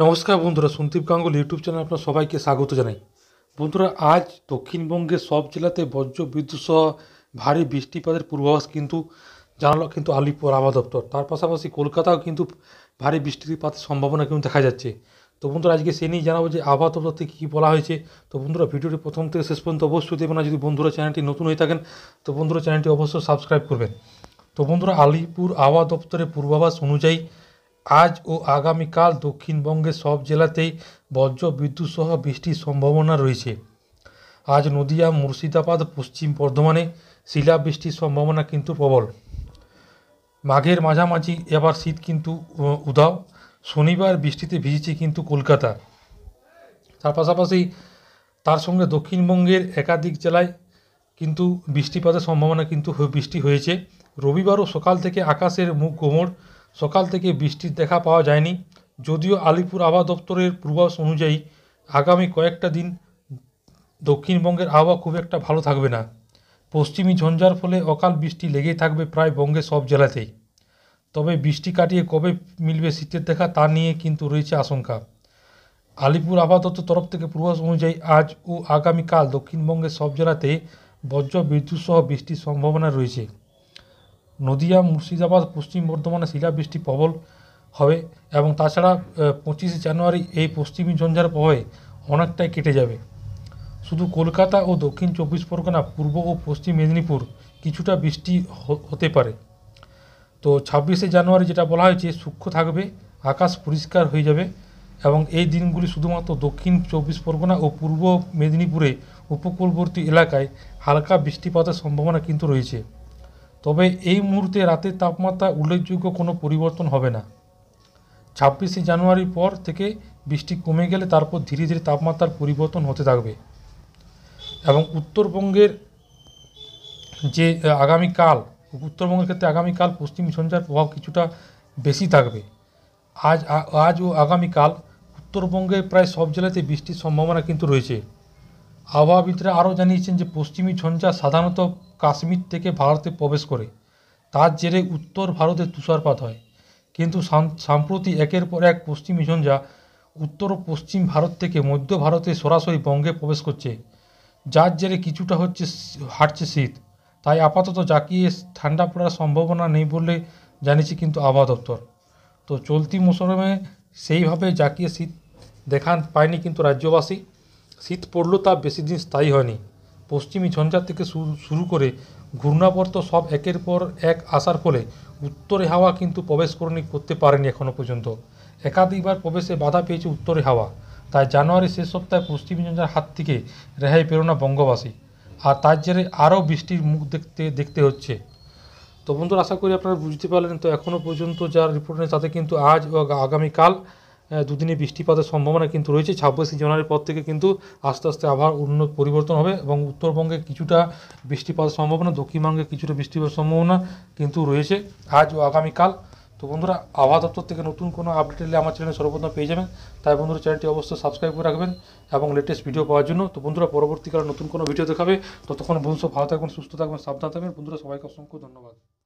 নমস্কার বন্ধুরা Sandeep Ganguly YouTube channel আপনার সবাইকে স্বাগত জানাই বন্ধুরা আজ দক্ষিণবঙ্গের সব জেলাতে বজ্র বিদ্যুৎ সহ ভারী বৃষ্টিপাতের পূর্বাভাস কিন্তু জানালো কিন্তু আলিপুর আবহাওয়া দপ্তর তার পাশাপাশি কলকাতাও কিন্তু ভারী বৃষ্টিপাতের সম্ভাবনা কিন্তু দেখা যাচ্ছে তো বন্ধুরা আজকে সে নিয়ে জানাবো যে আবহাওয়া দপ্তর থেকে কী বলা হয়েছে তো বন্ধুরা ভিডিওটি প্রথম থেকে শেষ পর্যন্ত অবশ্যই দেবেন না যদি বন্ধুরা চ্যানেলটি নতুন হয়ে থাকেন তো বন্ধুরা চ্যানেলটি অবশ্যই সাবস্ক্রাইব করবেন তো বন্ধুরা আলিপুর আবহাওয়া দপ্তরের পূর্বাভাস অনুযায়ী আজ ও আগামীকাল দক্ষিণবঙ্গের সব জেলাতেই বজ্র বিদ্যুৎসহ বৃষ্টির সম্ভাবনা রয়েছে আজ নদীয়া মুর্শিদাবাদ পশ্চিম বর্ধমানে শিলাবৃষ্টির সম্ভাবনা কিন্তু প্রবল মাঘের মাঝামাঝি এবার শীত কিন্তু উধাও শনিবার বৃষ্টিতে ভিজেছে কিন্তু কলকাতা তার পাশাপাশি তার সঙ্গে দক্ষিণবঙ্গের একাধিক জেলায় কিন্তু বৃষ্টিপাতের সম্ভাবনা কিন্তু বৃষ্টি হয়েছে রবিবারও সকাল থেকে আকাশের মুখ গোমড় সকাল থেকে বৃষ্টির দেখা পাওয়া যায়নি যদিও আলিপুর আবহাওয়া দপ্তরের পূর্বাভাস অনুযায়ী আগামী কয়েকটা দিন দক্ষিণবঙ্গের আবহাওয়া খুব একটা ভালো থাকবে না পশ্চিমী ঝঞ্ঝার ফলে অকাল বৃষ্টি লেগেই থাকবে প্রায় বঙ্গের সব জেলাতেই তবে বৃষ্টি কাটিয়ে কবে মিলবে শীতের দেখা তা নিয়ে কিন্তু রয়েছে আশঙ্কা আলিপুর আবহাওয়া দপ্তর তরফ থেকে পূর্বাভাস অনুযায়ী আজ ও আগামীকাল দক্ষিণবঙ্গের সব জেলাতে বজ্র বিদ্যুৎ সহ বৃষ্টির সম্ভাবনা রয়েছে নদীয়া মুর্শিদাবাদ পশ্চিম বর্ধমানে শিলাবৃষ্টি প্রবল হবে এবং তাছাড়া পঁচিশে জানুয়ারি এই পশ্চিমী ঝঞ্ঝার প্রভাবে অনেকটাই কেটে যাবে শুধু কলকাতা ও দক্ষিণ চব্বিশ পরগনা পূর্ব ও পশ্চিম মেদিনীপুর কিছুটা বৃষ্টি হতে পারে তো ছাব্বিশে জানুয়ারি যেটা বলা হয়েছে সূক্ষ্ম থাকবে আকাশ পরিষ্কার হয়ে যাবে এবং এই দিনগুলি শুধুমাত্র দক্ষিণ চব্বিশ পরগনা ও পূর্ব মেদিনীপুরে উপকূলবর্তী এলাকায় হালকা বৃষ্টিপাতের সম্ভাবনা কিন্তু রয়েছে তবে এই মুহূর্তে রাতের তাপমাত্রা উল্লেখযোগ্য কোনো পরিবর্তন হবে না ছাব্বিশে জানুয়ারির পর থেকে বৃষ্টি কমে গেলে তারপর ধীরে ধীরে তাপমাত্রার পরিবর্তন হতে থাকবে এবং উত্তরবঙ্গের যে আগামীকাল উত্তরবঙ্গের ক্ষেত্রে আগামীকাল পশ্চিম সঞ্চার প্রভাব কিছুটা বেশি থাকবে আজ আজ ও আগামীকাল উত্তরবঙ্গের প্রায় সব জেলাতে বৃষ্টির সম্ভাবনা কিন্তু রয়েছে আবহাওয়াবিদরা আরও জানিয়েছেন যে পশ্চিমী ঝঞ্ঝা সাধারণত কাশ্মীর থেকে ভারতে প্রবেশ করে তার জেরে উত্তর ভারতে তুষারপাত হয় কিন্তু সাম্প্রতি একের পর এক পশ্চিমী ঝঞ্ঝা উত্তর ও পশ্চিম ভারত থেকে মধ্য ভারতে সরাসরি বঙ্গে প্রবেশ করছে যার জেরে কিছুটা হচ্ছে হাঁটছে শীত তাই আপাতত জাকিয়ে ঠান্ডা পড়ার সম্ভাবনা নেই বলে জানিয়েছে কিন্তু আবহাওয়া দপ্তর তো চলতি মৌসুমে সেইভাবে জাকিয়ে শীত দেখান পায়নি কিন্তু রাজ্যবাসী শীত পড়লো তা বেশি দিন স্থায়ী হয়নি পশ্চিমী ঝঞ্ঝা থেকে শুরু করে ঘূর্ণাবর্ত সব একের পর এক আসার ফলে উত্তরে হাওয়া কিন্তু প্রবেশ করেনি করতে পারেনি এখনও পর্যন্ত একাধিকবার প্রবেশে বাধা পেয়েছে উত্তরে হাওয়া তাই জানুয়ারি শেষ সপ্তাহে পশ্চিমী ঝঞ্ঝার হাত থেকে রেহাই পেল না বঙ্গবাসী আর তার জেরে আরও বৃষ্টির মুখ দেখতে দেখতে হচ্ছে তো বন্ধুরা আশা করি আপনারা বুঝতে পারলেন তো এখনও পর্যন্ত যার রিপোর্ট নেই তাতে কিন্তু আজ ও আগামীকাল দুদিনে বৃষ্টিপাতের সম্ভাবনা কিন্তু রয়েছে ছাব্বিশে জানুয়ারির পর থেকে কিন্তু আস্তে আস্তে আবার উন্নত পরিবর্তন হবে এবং উত্তরবঙ্গে কিছুটা বৃষ্টিপাতের সম্ভাবনা দক্ষিণবঙ্গে কিছুটা বৃষ্টিপাতের সম্ভাবনা কিন্তু রয়েছে আজ ও আগামীকাল তো বন্ধুরা আবহাওয়া দপ্তর থেকে নতুন কোনো আপডেট এলে আমার চ্যানেলে সর্বপ্রথম পেয়ে যাবেন তাই বন্ধুরা চ্যানেলটি অবশ্যই সাবস্ক্রাইব করে রাখবেন এবং লেটেস্ট ভিডিও পাওয়ার জন্য তো বন্ধুরা পরবর্তীকালে নতুন কোনো ভিডিও দেখাবে ততক্ষণ বন্ধু ভালো থাকবেন সুস্থ থাকবেন সাবধান থাকবেন বন্ধুরা সবাইকে অসংখ্য ধন্যবাদ